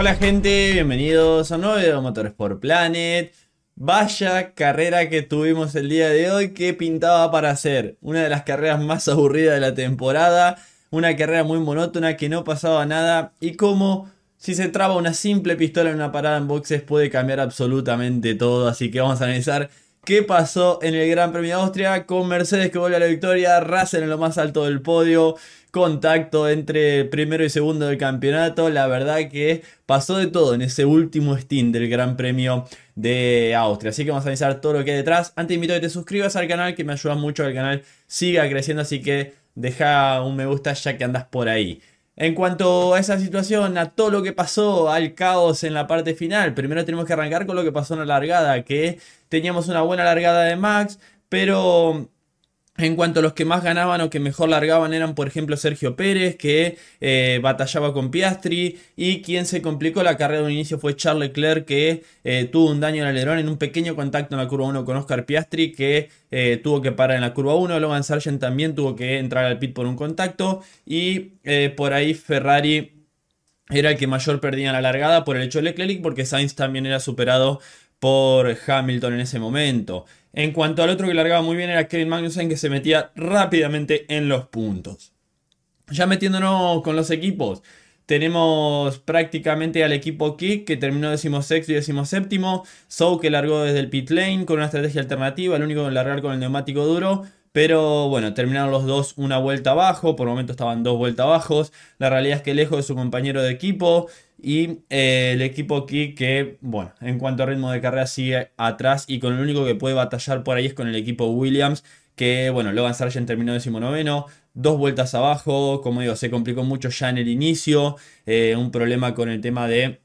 Hola gente, bienvenidos a un nuevo video de Motorsport Planet. Vaya carrera que tuvimos el día de hoy que pintaba para ser Una de las carreras más aburridas de la temporada, una carrera muy monótona que no pasaba nada y como si se traba una simple pistola en una parada en boxes puede cambiar absolutamente todo, así que vamos a analizar qué pasó en el Gran Premio de Austria con Mercedes que vuelve a la victoria, Russell en lo más alto del podio, contacto entre primero y segundo del campeonato. La verdad que pasó de todo en ese último stint del Gran Premio de Austria. Así que vamos a analizar todo lo que hay detrás. Antes invito a que te suscribas al canal, que me ayuda mucho que el canal siga creciendo. Así que deja un me gusta ya que andas por ahí. En cuanto a esa situación, a todo lo que pasó, al caos en la parte final, primero tenemos que arrancar con lo que pasó en la largada, que teníamos una buena largada de Max, pero en cuanto a los que más ganaban o que mejor largaban eran, por ejemplo, Sergio Pérez, que eh, batallaba con Piastri. Y quien se complicó la carrera de inicio fue Charles Leclerc, que eh, tuvo un daño en el alerón en un pequeño contacto en la curva 1 con Oscar Piastri, que eh, tuvo que parar en la curva 1. Logan Sargent también tuvo que entrar al pit por un contacto. Y por ahí Ferrari era el que mayor perdía en la largada por el hecho de Leclerc, porque Sainz también era superado por Hamilton en ese momento. En cuanto al otro que largaba muy bien era Kevin Magnussen que se metía rápidamente en los puntos. Ya metiéndonos con los equipos, tenemos prácticamente al equipo Kick que terminó 16 y 17. Sou que largó desde el pit lane con una estrategia alternativa, el único en largar con el neumático duro. Pero bueno, terminaron los dos una vuelta abajo, por momento estaban dos vueltas abajo La realidad es que lejos de su compañero de equipo y eh, el equipo aquí que, bueno, en cuanto a ritmo de carrera sigue atrás y con lo único que puede batallar por ahí es con el equipo Williams, que bueno, Logan Sargent terminó decimonoveno, dos vueltas abajo, como digo, se complicó mucho ya en el inicio, eh, un problema con el tema de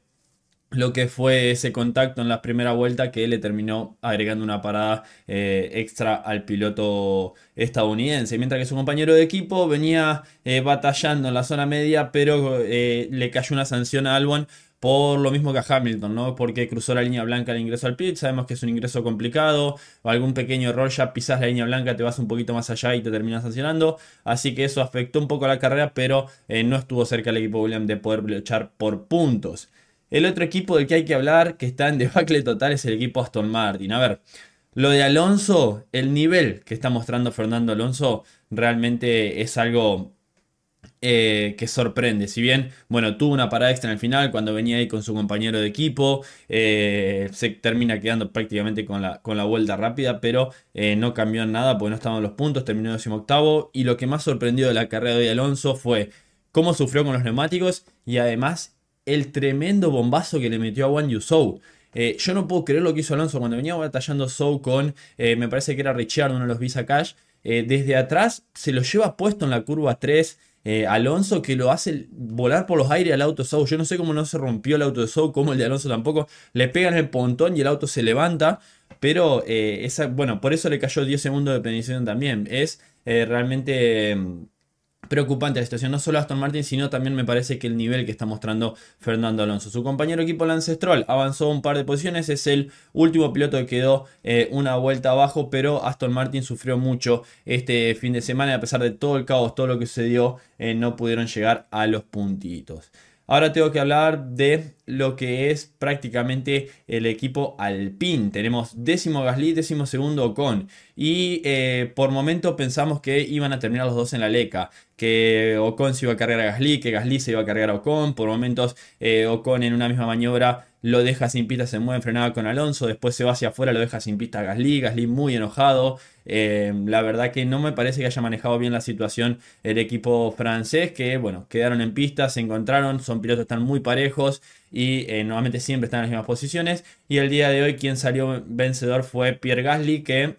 lo que fue ese contacto en la primera vuelta que le terminó agregando una parada eh, extra al piloto estadounidense. Mientras que su compañero de equipo venía eh, batallando en la zona media, pero eh, le cayó una sanción a Albon por lo mismo que a Hamilton, ¿no? Porque cruzó la línea blanca al ingreso al pit, sabemos que es un ingreso complicado, o algún pequeño error, ya pisas la línea blanca, te vas un poquito más allá y te terminas sancionando, así que eso afectó un poco la carrera, pero no estuvo cerca el equipo William de poder luchar por puntos. El otro equipo del que hay que hablar, que está en debacle total, es el equipo Aston Martin. A ver, lo de Alonso, el nivel que está mostrando Fernando Alonso realmente es algo eh, que sorprende. Si bien, bueno, tuvo una parada extra en el final cuando venía ahí con su compañero de equipo, eh, se termina quedando prácticamente con la, con la vuelta rápida, pero eh, no cambió en nada porque no estaban los puntos, terminó 18 octavo. Y lo que más sorprendió de la carrera de Alonso fue cómo sufrió con los neumáticos y además el tremendo bombazo que le metió a Wang Yu Eh, yo no puedo creer lo que hizo Alonso cuando venía batallando Zhou con, eh, me parece que era Richard, uno de los Visa Cash. Eh, desde atrás se lo lleva puesto en la curva 3. Eh, Alonso que lo hace volar por los aires al auto Sou. Yo no sé cómo no se rompió el auto de Zhou. como el de Alonso tampoco. Le pegan el pontón y el auto se levanta. Pero esa, bueno, por eso le cayó 10 segundos de penalización también. Es realmente em, preocupante la situación, no solo Aston Martin, sino también me parece que el nivel que está mostrando Fernando Alonso. Su compañero equipo, el Ancestral, avanzó un par de posiciones, es el último piloto que quedó eh, una vuelta abajo, pero Aston Martin sufrió mucho este fin de semana y a pesar de todo el caos, todo lo que sucedió, eh, no pudieron llegar a los puntitos. Ahora tengo que hablar de lo que es prácticamente el equipo alpín. Tenemos décimo Gasly, décimo segundo Ocon. Y eh, por momento pensamos que iban a terminar los dos en la leca. Que Ocon se iba a cargar a Gasly, que Gasly se iba a cargar a Ocon. Por momentos eh, Ocon en una misma maniobra lo deja sin pista, se mueve frenada con Alonso, después se va hacia afuera, lo deja sin pista a Gasly, Gasly muy enojado. Em, la verdad que no me parece que haya manejado bien la situación el equipo francés, que bueno, quedaron en pista, se encontraron, son pilotos están muy parejos y eh, normalmente siempre están en las mismas posiciones. Y el día de hoy quien salió vencedor fue Pierre Gasly, que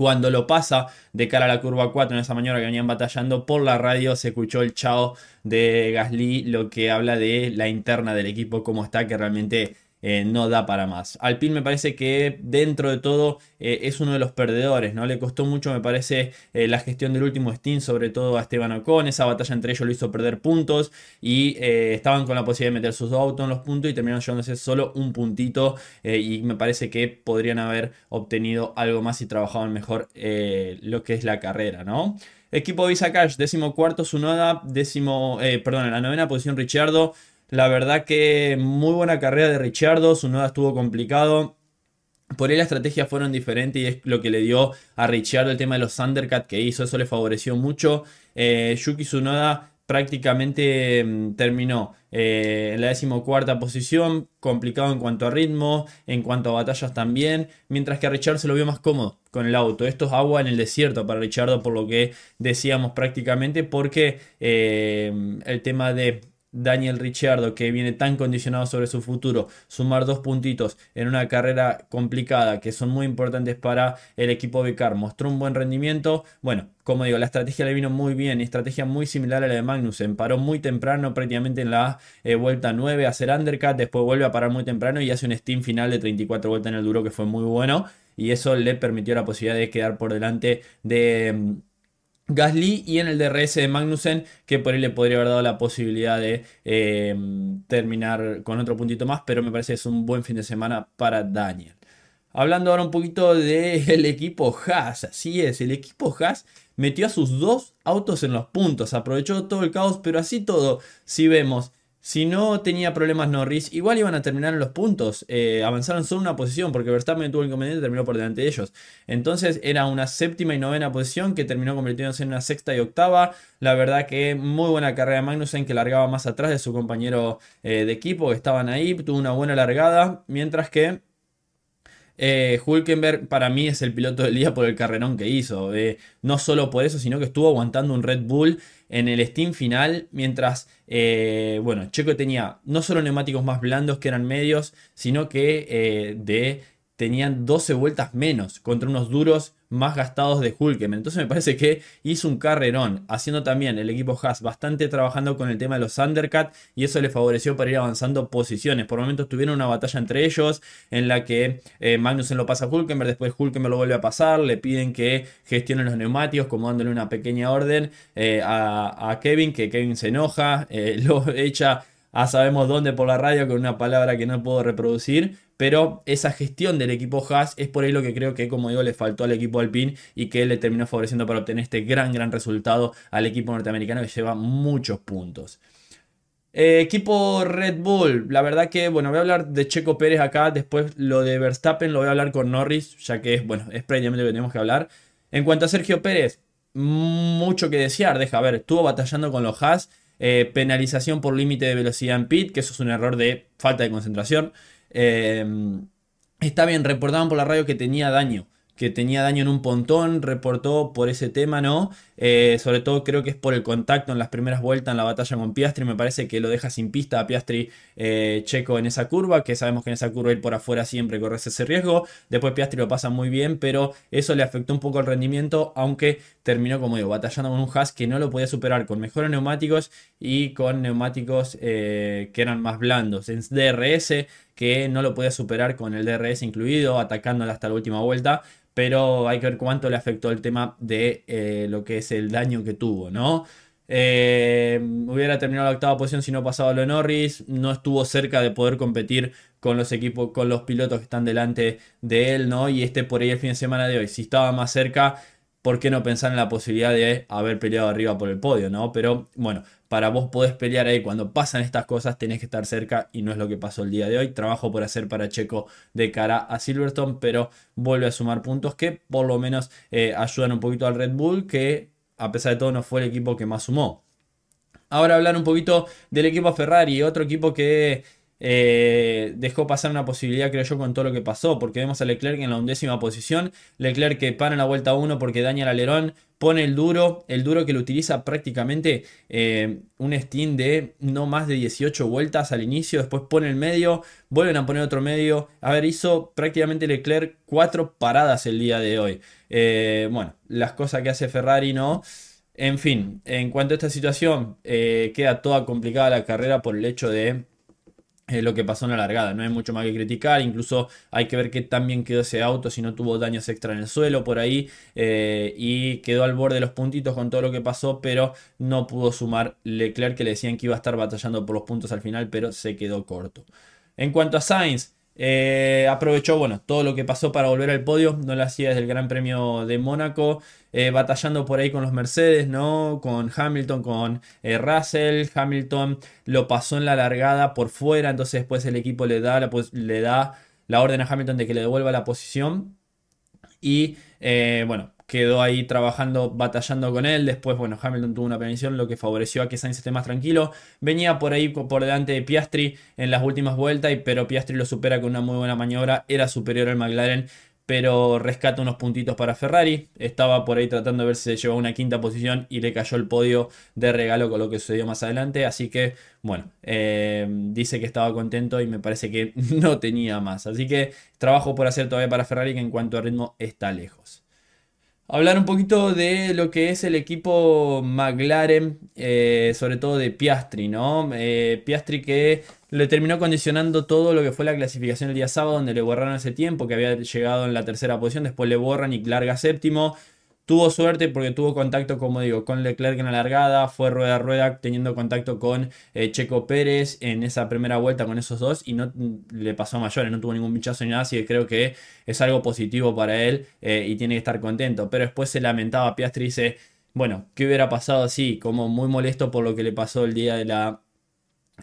cuando lo pasa de cara a la curva 4 en esa mañana que venían batallando por la radio, se escuchó el chao de Gasly, lo que habla de la interna del equipo, cómo está, que realmente eh, no da para más. alpin me parece que dentro de todo eh, es uno de los perdedores, ¿no? Le costó mucho, me parece, eh, la gestión del último Steam, sobre todo a Esteban Ocon. Esa batalla entre ellos lo hizo perder puntos y estaban con la posibilidad de meter sus dos autos en los puntos y terminaron llevándose solo un puntito. y me parece que podrían haber obtenido algo más y trabajaban mejor lo que es la carrera, ¿no? Equipo Visa Cash, décimo cuarto Sunoda, décimo, perdón, en la novena posición Richardo, la verdad que muy buena carrera de Richardo, su estuvo complicado. Por ahí las estrategias fueron diferentes y es lo que le dio a Richardo el tema de los undercut que hizo, eso le favoreció mucho. Eh, Yuki Tsunoda prácticamente mm, terminó eh, en la decimocuarta posición, complicado en cuanto a ritmo, en cuanto a batallas también, mientras que a Richard se lo vio más cómodo con el auto. Esto es agua en el desierto para Richardo, por lo que decíamos prácticamente, porque eh, el tema de Daniel Ricciardo, que viene tan condicionado sobre su futuro, sumar dos puntitos en una carrera complicada que son muy importantes para el equipo Vicar, mostró un buen rendimiento. Bueno, como digo, la estrategia le vino muy bien, estrategia muy similar a la de Magnussen, paró muy temprano, prácticamente en la eh, vuelta 9, a hacer undercut, después vuelve a parar muy temprano y hace un steam final de 34 vueltas en el duro que fue muy bueno y eso le permitió la posibilidad de quedar por delante de mm, Gasly y en el DRS de Magnussen, que por él le podría haber dado la posibilidad de eh, terminar con otro puntito más, pero me parece que es un buen fin de semana para Daniel. Hablando ahora un poquito del equipo Haas, así es, el equipo Haas metió a sus dos autos en los puntos, aprovechó todo el caos, pero así todo, si vemos si no tenía problemas Norris, igual iban a terminar en los puntos. Eh, avanzaron solo una posición porque Verstappen tuvo el inconveniente y terminó por delante de ellos. Entonces era una séptima y novena posición que terminó convirtiéndose en una sexta y octava. La verdad que muy buena carrera de Magnussen que largaba más atrás de su compañero eh, de equipo. Estaban ahí, tuvo una buena largada. Mientras que eh, Hulkenberg para mí es el piloto del día por el carrerón que hizo. Eh, no solo por eso, sino que estuvo aguantando un Red Bull en el Steam final, mientras, eh, bueno, Checo tenía no solo neumáticos más blandos que eran medios, sino que eh, de, tenían 12 vueltas menos contra unos duros más gastados de Hulkemer, Entonces me parece que hizo un carrerón, haciendo también el equipo Haas bastante trabajando con el tema de los Undercut y eso le favoreció para ir avanzando posiciones. Por momentos tuvieron una batalla entre ellos en la que Magnus eh, Magnussen lo pasa a Hulkenberg, después Hulkenberg lo vuelve a pasar, le piden que gestione los neumáticos como dándole una pequeña orden eh, a, Kevin, que Kevin se enoja, eh, lo echa Ah sabemos dónde por la radio con una palabra que no puedo reproducir, pero esa gestión del equipo Haas es por ahí lo que creo que, como digo, le faltó al equipo Alpine y que le terminó favoreciendo para obtener este gran, gran resultado al equipo norteamericano que lleva muchos puntos. Eh, equipo Red Bull, la verdad que, bueno, voy a hablar de Checo Pérez acá, después lo de Verstappen lo voy a hablar con Norris, ya que es, bueno, es previamente lo que tenemos que hablar. En cuanto a Sergio Pérez, mucho que desear, deja ver, estuvo batallando con los Haas, eh, penalización por límite de velocidad en pit, que eso es un error de falta de concentración. Eh, está bien, reportaban por la radio que tenía daño que tenía daño en un pontón, reportó por ese tema, ¿no? Eh, sobre todo creo que es por el contacto en las primeras vueltas en la batalla con Piastri, me parece que lo deja sin pista a Piastri eh, Checo en esa curva, que sabemos que en esa curva ir por afuera siempre corres ese riesgo, después Piastri lo pasa muy bien, pero eso le afectó un poco el rendimiento, aunque terminó, como digo, batallando con un Haas que no lo podía superar, con mejores neumáticos y con neumáticos eh, que eran más blandos. En DRS que no lo podía superar con el DRS incluido, atacándola hasta la última vuelta. Pero hay que ver cuánto le afectó el tema de eh, lo que es el daño que tuvo, ¿no? Eh, hubiera terminado la octava posición si no pasaba lo en Norris. No estuvo cerca de poder competir con los equipos, con los pilotos que están delante de él, ¿no? Y este por ahí el fin de semana de hoy. Si estaba más cerca, ¿por qué no pensar en la posibilidad de haber peleado arriba por el podio, no? Pero bueno, para vos podés pelear ahí cuando pasan estas cosas, tenés que estar cerca y no es lo que pasó el día de hoy. Trabajo por hacer para Checo de cara a Silverstone, pero vuelve a sumar puntos que por lo menos eh, ayudan un poquito al Red Bull, que a pesar de todo no fue el equipo que más sumó. Ahora hablar un poquito del equipo Ferrari, otro equipo que eh, dejó pasar una posibilidad, creo yo, con todo lo que pasó, porque vemos a Leclerc en la undécima posición, Leclerc que para en la vuelta 1 porque daña el alerón, pone el duro, el duro que lo utiliza prácticamente eh, un Steam de no más de 18 vueltas al inicio, después pone el medio, vuelven a poner otro medio, a ver, hizo prácticamente Leclerc cuatro paradas el día de hoy. Eh, bueno, las cosas que hace Ferrari no... En fin, en cuanto a esta situación, queda toda complicada la carrera por el hecho de eh, lo que pasó en la largada. No hay mucho más que criticar. Incluso hay que ver que también quedó ese auto, si no tuvo daños extra en el suelo por ahí. Eh, y quedó al borde de los puntitos con todo lo que pasó, pero no pudo sumar Leclerc, que le decían que iba a estar batallando por los puntos al final, pero se quedó corto. En cuanto a Sainz. Eh, aprovechó, bueno, todo lo que pasó para volver al podio, no lo hacía desde el Gran Premio de Mónaco, eh, batallando por ahí con los Mercedes, ¿no? Con Hamilton, con eh, Russell, Hamilton lo pasó en la largada por fuera, entonces después el equipo le da le da la orden a Hamilton de que le devuelva la posición y bueno, quedó ahí trabajando, batallando con él. Después, bueno, Hamilton tuvo una prevención, lo que favoreció a que Sainz esté más tranquilo. Venía por ahí por delante de Piastri en las últimas vueltas, pero Piastri lo supera con una muy buena maniobra. Era superior al McLaren, pero rescata unos puntitos para Ferrari. Estaba por ahí tratando de ver si se llevó una quinta posición y le cayó el podio de regalo con lo que sucedió más adelante. Así que, bueno, eh, dice que estaba contento y me parece que no tenía más. Así que trabajo por hacer todavía para Ferrari, que en cuanto a ritmo está lejos hablar un poquito de lo que es el equipo McLaren, eh, sobre todo de Piastri, ¿no? Eh, Piastri que le terminó condicionando todo lo que fue la clasificación el día sábado, donde le borraron ese tiempo, que había llegado en la tercera posición, después le borran y larga séptimo. Tuvo suerte porque tuvo contacto, como digo, con Leclerc en la largada, fue rueda a rueda teniendo contacto con eh, Checo Pérez en esa primera vuelta con esos dos y no mm, le pasó a mayores, no tuvo ningún pinchazo ni nada, así que creo que es algo positivo para él eh, y tiene que estar contento. Pero después se lamentaba Piastri dice, bueno, ¿qué hubiera pasado así? Como muy molesto por lo que le pasó el día de la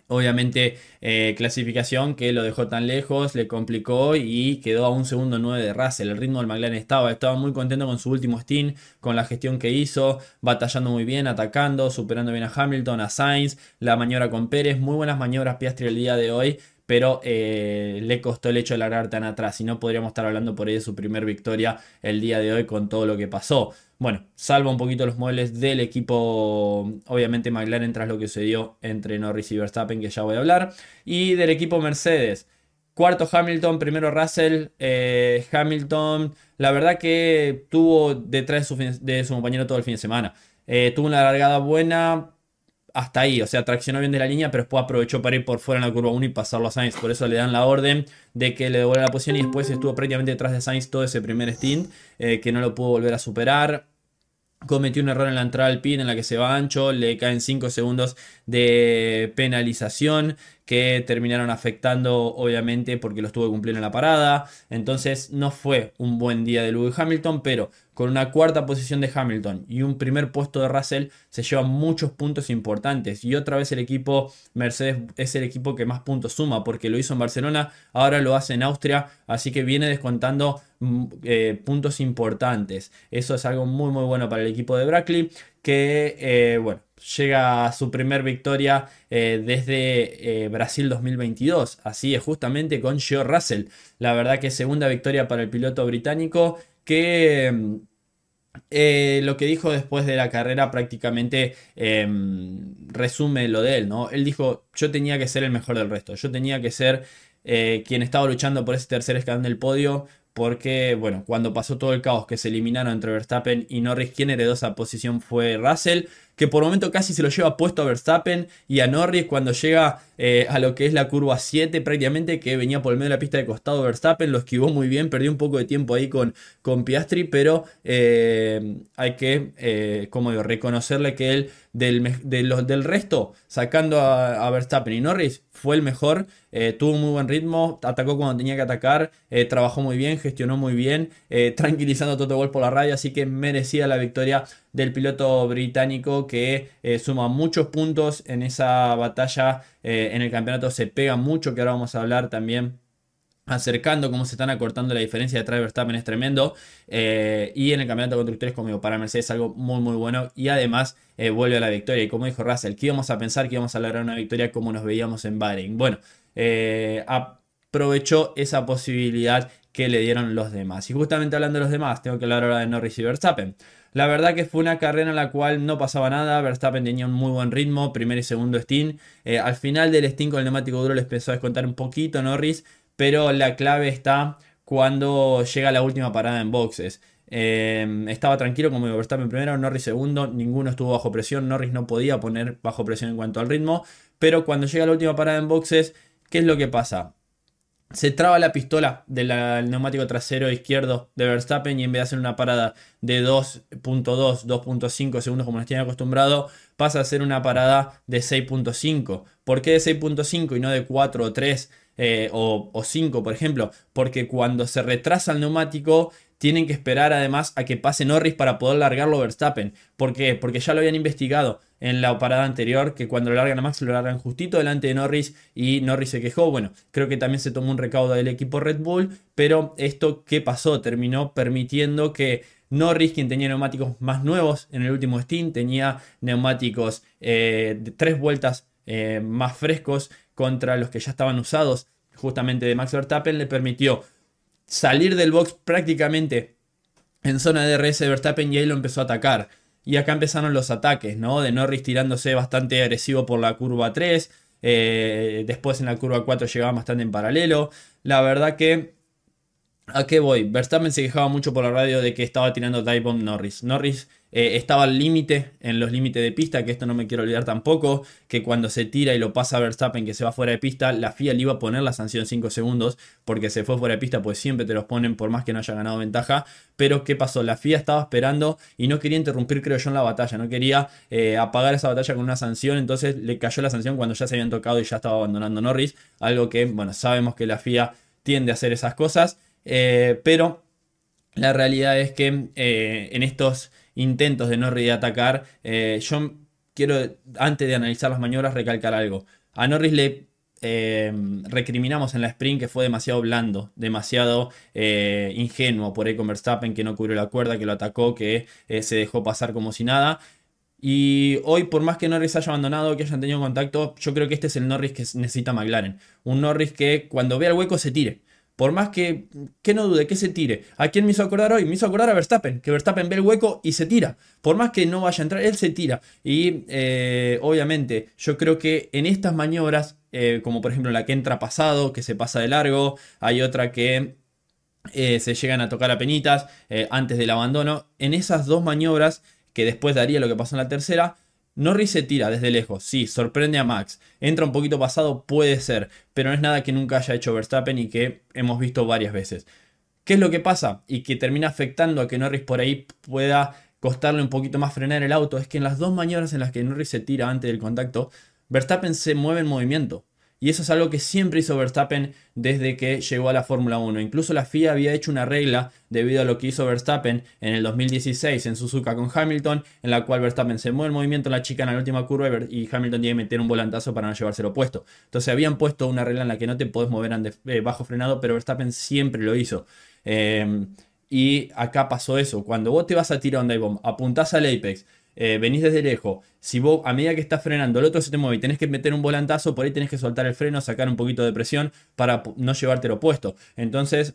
Obviamente, eh, clasificación que lo dejó tan lejos, le complicó y quedó a un segundo 9 de Russell. El ritmo del McLaren estaba, estaba muy contento con su último Steam. con la gestión que hizo, batallando muy bien, atacando, superando bien a Hamilton, a Sainz, la maniobra con Pérez, muy buenas maniobras Piastri el día de hoy pero eh, le costó el hecho de largar tan atrás. y no, podríamos estar hablando por ahí de su primer victoria el día de hoy con todo lo que pasó. Bueno, salvo un poquito los muebles del equipo, obviamente McLaren tras lo que sucedió entre Norris y Verstappen, que ya voy a hablar, y del equipo Mercedes. Cuarto Hamilton, primero Russell. Eh, Hamilton, la verdad que tuvo detrás de su, compañero todo el fin de semana. Eh, tuvo una largada buena, hasta ahí. O sea, traccionó bien de la línea, pero después aprovechó para ir por fuera en la curva 1 y pasarlo a Sainz. Por eso le dan la orden de que le devuelva la posición y después estuvo prácticamente detrás de Sainz todo ese primer stint, eh, que no lo pudo volver a superar. Cometió un error en la entrada al pin en la que se va ancho, le caen 5 segundos de penalización que terminaron afectando obviamente porque lo estuvo cumpliendo en la parada. Entonces no fue un buen día de Louis Hamilton, pero con una cuarta posición de Hamilton y un primer puesto de Russell, se llevan muchos puntos importantes. Y otra vez el equipo Mercedes es el equipo que más puntos suma, porque lo hizo en Barcelona, ahora lo hace en Austria, así que viene descontando mm, eh, puntos importantes. Eso es algo muy muy bueno para el equipo de Brackley, que eh, bueno, llega a su primer victoria eh, desde Brasil 2022. Así es, justamente con Joe Russell. La verdad que segunda victoria para el piloto británico que mm, eh, lo que dijo después de la carrera prácticamente em, resume lo de él, ¿no? Él dijo, yo tenía que ser el mejor del resto, yo tenía que ser eh, quien estaba luchando por ese tercer escalón del podio, porque, bueno, cuando pasó todo el caos que se eliminaron entre Verstappen y Norris, quien heredó esa posición fue Russell que por momento casi se lo lleva puesto a Verstappen y a Norris cuando llega eh, a lo que es la curva 7 prácticamente, que venía por el medio de la pista de costado Verstappen, lo esquivó muy bien, perdió un poco de tiempo ahí con, con Piastri, pero eh, hay que, eh, como digo, reconocerle que él del, de los, del resto, sacando a, Verstappen y Norris, fue el mejor, tuvo un muy buen ritmo, atacó cuando tenía que atacar, trabajó muy bien, gestionó muy bien, tranquilizando todo Toto Gol por la radio, así que merecía la victoria del piloto británico que eh, suma muchos puntos en esa batalla eh, en el campeonato. Se pega mucho, que ahora vamos a hablar también acercando, cómo se están acortando la diferencia de Travers Tappen es tremendo. Eh, y en el campeonato de constructores, como para Mercedes algo muy, muy bueno. Y además vuelve a la victoria. Y como dijo Russell, que íbamos a pensar que íbamos a lograr una victoria como nos veíamos en Bahrein? Bueno, aprovechó esa posibilidad que le dieron los demás. Y justamente hablando de los demás, tengo que hablar ahora de Norris y Verstappen. La verdad que fue una carrera en la cual no pasaba nada, Verstappen tenía un muy buen ritmo, primer y segundo Steam. Eh, al final del Steam con el neumático duro les empezó a descontar un poquito Norris, pero la clave está cuando llega la última parada en boxes. Em, estaba tranquilo como Verstappen primero, Norris segundo, ninguno estuvo bajo presión, Norris no podía poner bajo presión en cuanto al ritmo, pero cuando llega la última parada en boxes, ¿qué es lo que pasa? se traba la pistola del neumático trasero izquierdo de Verstappen y en vez de hacer una parada de 2.2, 2.5 segundos como nos tienen acostumbrado, pasa a hacer una parada de 6.5. ¿Por qué de 6.5 y no de 4 o 3? Eh, o, 5, por ejemplo, porque cuando se retrasa el neumático tienen que esperar además a que pase Norris para poder largarlo Verstappen. ¿Por qué? Porque ya lo habían investigado en la parada anterior, que cuando lo largan a Max lo largan justito delante de Norris y Norris se quejó. Bueno, creo que también se tomó un recaudo del equipo Red Bull, pero esto ¿qué pasó terminó permitiendo que Norris, quien tenía neumáticos más nuevos en el último Steam, tenía neumáticos eh, de tres vueltas eh, más frescos contra los que ya estaban usados justamente de Max Verstappen, le permitió salir del box prácticamente en zona de DRS Verstappen y ahí lo empezó a atacar. Y acá empezaron los ataques, ¿no? De Norris tirándose bastante agresivo por la curva 3. Eh, después en la curva 4 llegaba bastante en paralelo. La verdad que... ¿A qué voy? Verstappen se quejaba mucho por la radio de que estaba tirando Dive Norris. Norris eh, estaba al límite, en los límites de pista, que esto no me quiero olvidar tampoco, que cuando se tira y lo pasa a Verstappen que se va fuera de pista, la FIA le iba a poner la sanción 5 segundos, porque se fue fuera de pista, pues siempre te los ponen por más que no haya ganado ventaja. Pero ¿qué pasó? La FIA estaba esperando y no quería interrumpir, creo yo, en la batalla, no quería eh, apagar esa batalla con una sanción, entonces le cayó la sanción cuando ya se habían tocado y ya estaba abandonando Norris, algo que, bueno, sabemos que la FIA tiende a hacer esas cosas, eh, pero la realidad es que en estos intentos de Norris de atacar, eh, yo quiero, antes de analizar las maniobras, recalcar algo. A Norris le eh, recriminamos en la sprint que fue demasiado blando, demasiado eh, ingenuo por con Verstappen, que no cubrió la cuerda, que lo atacó, que se dejó pasar como si nada. Y hoy, por más que Norris haya abandonado, que hayan tenido contacto, yo creo que este es el Norris que necesita McLaren. Un Norris que cuando ve el hueco se tire. Por más que, que no dude, que se tire. ¿A quién me hizo acordar hoy? Me hizo acordar a Verstappen, que Verstappen ve el hueco y se tira. Por más que no vaya a entrar, él se tira. Y eh, obviamente yo creo que en estas maniobras, eh, como por ejemplo la que entra pasado, que se pasa de largo, hay otra que eh, se llegan a tocar a penitas antes del abandono. En esas dos maniobras, que después daría lo que pasó en la tercera, Norris se tira desde lejos, sí, sorprende a Max, entra un poquito pasado, puede ser, pero no es nada que nunca haya hecho Verstappen y que hemos visto varias veces. ¿Qué es lo que pasa? Y que termina afectando a que Norris por ahí pueda costarle un poquito más frenar el auto, es que en las dos maniobras en las que Norris se tira antes del contacto, Verstappen se mueve en movimiento. Y eso es algo que siempre hizo Verstappen desde que llegó a la Fórmula 1. Incluso la FIA había hecho una regla debido a lo que hizo Verstappen en el 2016 en Suzuka con Hamilton, en la cual Verstappen se mueve el movimiento la chica en la última curva y Hamilton tiene que meter un volantazo para no llevárselo puesto. Entonces habían puesto una regla en la que no te podés mover eh, bajo frenado, pero Verstappen siempre lo hizo. Eh, y acá pasó eso. Cuando vos te vas a tirar onda y bomb, apuntás al Apex eh, venís desde lejos, si vos a medida que estás frenando, el otro se te mueve y tenés que meter un volantazo, por ahí tenés que soltar el freno, sacar un poquito de presión para no llevarte lo Entonces,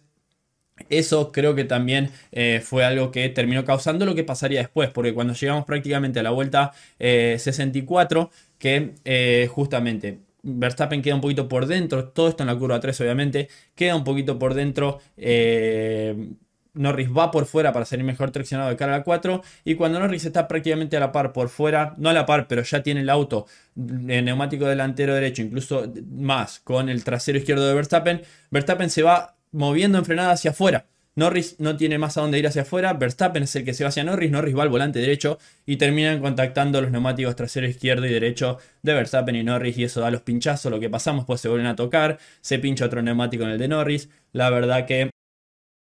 eso creo que también eh, fue algo que terminó causando lo que pasaría después, porque cuando llegamos prácticamente a la vuelta 64, eh, que justamente Verstappen queda un poquito por dentro, todo esto en la curva 3 obviamente, queda un poquito por dentro Norris va por fuera para salir mejor traccionado de cara a la 4. Y cuando Norris está prácticamente a la par por fuera, no a la par, pero ya tiene el auto el neumático delantero derecho, incluso más con el trasero izquierdo de Verstappen, Verstappen se va moviendo en frenada hacia afuera. Norris no tiene más a dónde ir hacia afuera, Verstappen es el que se va hacia Norris, Norris va al volante derecho y terminan contactando los neumáticos trasero izquierdo y derecho de Verstappen y Norris y eso da los pinchazos, lo que pasamos pues se vuelven a tocar, se pincha otro neumático en el de Norris, la verdad que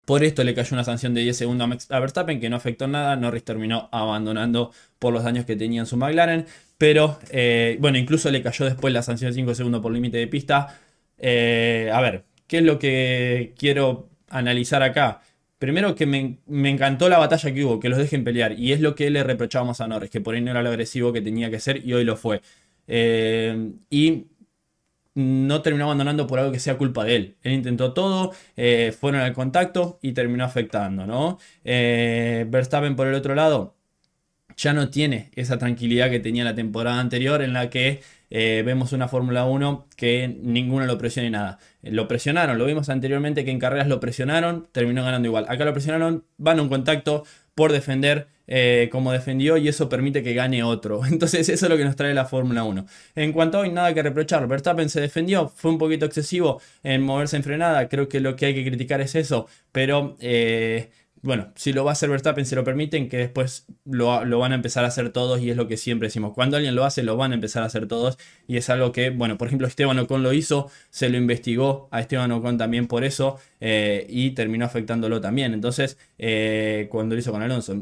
por esto le cayó una sanción de 10 segundos a Verstappen, que no afectó nada. Norris terminó abandonando por los daños que tenía en su McLaren. Pero, eh, bueno, incluso le cayó después la sanción de 5 segundos por límite de pista. Eh, a ver, ¿qué es lo que quiero analizar acá? Primero que me, encantó la batalla que hubo, que los dejen pelear. Y es lo que le reprochábamos a Norris, que por ahí no era lo agresivo que tenía que ser y hoy lo fue. Eh, y no terminó abandonando por algo que sea culpa de él. Él intentó todo, eh, fueron al contacto y terminó afectando, ¿no? Eh, Verstappen por el otro lado ya no tiene esa tranquilidad que tenía la temporada anterior en la que eh, vemos una Fórmula 1 que ninguno lo presione nada. Lo presionaron, lo vimos anteriormente que en carreras lo presionaron, terminó ganando igual. Acá lo presionaron, van a un contacto, por defender eh, como defendió y eso permite que gane otro. Entonces eso es lo que nos trae la Fórmula 1. En cuanto a hoy, nada que reprochar. Verstappen se defendió, fue un poquito excesivo en moverse en frenada. Creo que lo que hay que criticar es eso, pero... Eh, bueno, si lo va a hacer Verstappen, se lo permiten, que después lo, van a empezar a hacer todos y es lo que siempre decimos. Cuando alguien lo hace, lo van a empezar a hacer todos y es algo que, bueno, por ejemplo, Esteban Ocon lo hizo, se lo investigó a Esteban Ocon también por eso eh, y terminó afectándolo también. Entonces, eh, cuando lo hizo con Alonso.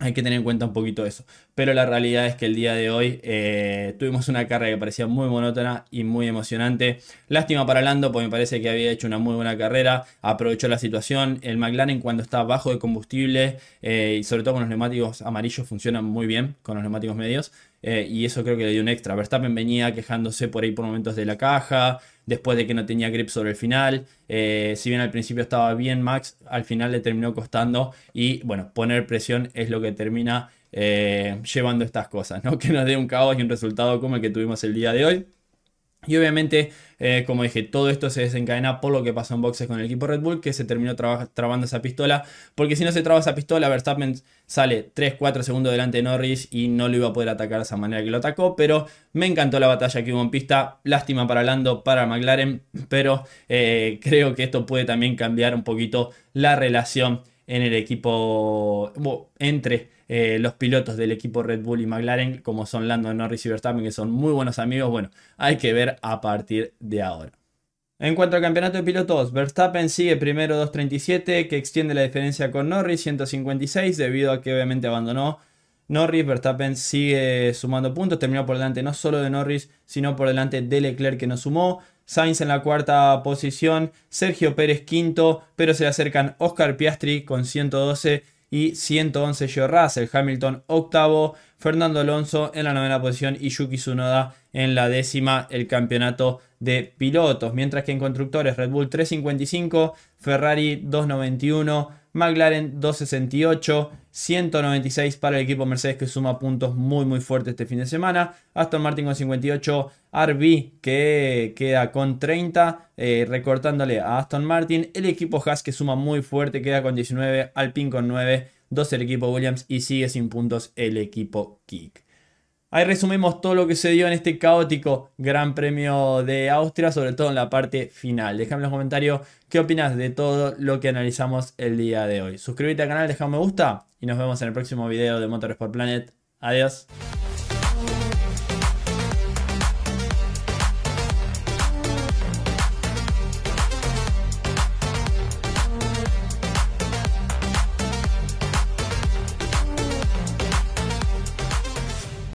Hay que tener en cuenta un poquito eso. Pero la realidad es que el día de hoy eh, tuvimos una carrera que parecía muy monótona y muy emocionante. Lástima para Lando, porque me parece que había hecho una muy buena carrera. Aprovechó la situación. El McLaren cuando está bajo de combustible eh, y sobre todo con los neumáticos amarillos funciona muy bien, con los neumáticos medios. Eh, y eso creo que le dio un extra. Verstappen venía quejándose por ahí por momentos de la caja, después de que no tenía grip sobre el final. Eh, si bien al principio estaba bien Max, al final le terminó costando y bueno, poner presión es lo que termina eh, llevando estas cosas, ¿no? Que nos dé un caos y un resultado como el que tuvimos el día de hoy. Y obviamente, eh, como dije, todo esto se desencadena por lo que pasó en boxes con el equipo Red Bull, que se terminó trabando esa pistola. Porque si no se traba esa pistola, Verstappen sale 3-4 segundos delante de Norris y no lo iba a poder atacar de esa manera que lo atacó. Pero me encantó la batalla que hubo en pista. Lástima para Lando, para McLaren. Pero eh, creo que esto puede también cambiar un poquito la relación en el equipo entre eh, los pilotos del equipo Red Bull y McLaren, como son Lando Norris y Verstappen, que son muy buenos amigos. Bueno, hay que ver a partir de ahora. En cuanto al campeonato de pilotos, Verstappen sigue primero 2.37, que extiende la diferencia con Norris 156, debido a que obviamente abandonó Norris. Verstappen sigue sumando puntos, terminó por delante no solo de Norris, sino por delante de Leclerc que no sumó. Sainz en la cuarta posición, Sergio Pérez quinto, pero se le acercan Oscar Piastri con 112 y 111 George Russell. Hamilton octavo, Fernando Alonso en la novena posición y Yuki Tsunoda en la décima el campeonato de pilotos. Mientras que en constructores Red Bull 355, Ferrari 291. McLaren 268, 196 para el equipo Mercedes que suma puntos muy muy fuertes este fin de semana. Aston Martin con 58, RB que queda con 30, eh, recortándole a Aston Martin. El equipo Haas que suma muy fuerte, queda con 19, Alpine con 9, 12 el equipo Williams y sigue sin puntos el equipo Kick. Ahí resumimos todo lo que se dio en este caótico Gran Premio de Austria, sobre todo en la parte final. Déjame en los comentarios qué opinas de todo lo que analizamos el día de hoy. Suscríbete al canal, deja un me gusta y nos vemos en el próximo video de Motorsport Planet. Adiós.